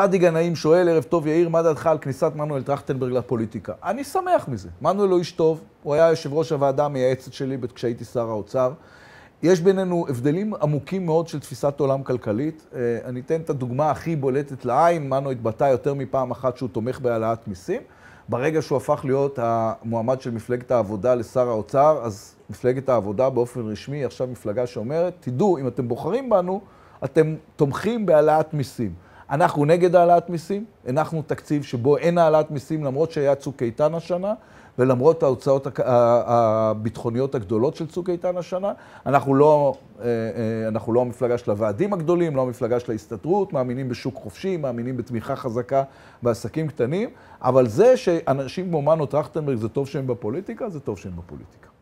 פאדי גנאים שואל, ערב טוב יאיר, מה דעתך על כניסת מנואל טרכטנברג לפוליטיקה? אני שמח מזה. מנואל הוא לא איש טוב, הוא היה יושב ראש הוועדה המייעצת שלי כשהייתי שר האוצר. יש בינינו הבדלים עמוקים מאוד של תפיסת עולם כלכלית. אה, אני אתן את הדוגמה הכי בולטת לעין, מנו התבטא יותר מפעם אחת שהוא תומך בהעלאת מיסים. ברגע שהוא הפך להיות המועמד של מפלגת העבודה לשר האוצר, אז מפלגת העבודה באופן רשמי היא עכשיו מפלגה שאומרת, תדעו, אם אתם בוחרים בנו, אתם תומכים בהעלאת מיסים. אנחנו נגד העלאת מיסים, הנחנו תקציב שבו אין העלאת מיסים למרות שהיה צוק איתן השנה, ולמרות ההוצאות הביטחוניות הגדולות של צוק איתן השנה, אנחנו לא, אה, אה, אנחנו לא המפלגה של הוועדים הגדולים, לא המפלגה של ההסתדרות, מאמינים בשוק חופשי, מאמינים בתמיכה חזקה בעסקים קטנים, אבל זה שאנשים כמו מנו טרכטנברג, זה טוב שהם בפוליטיקה, זה טוב שהם בפוליטיקה.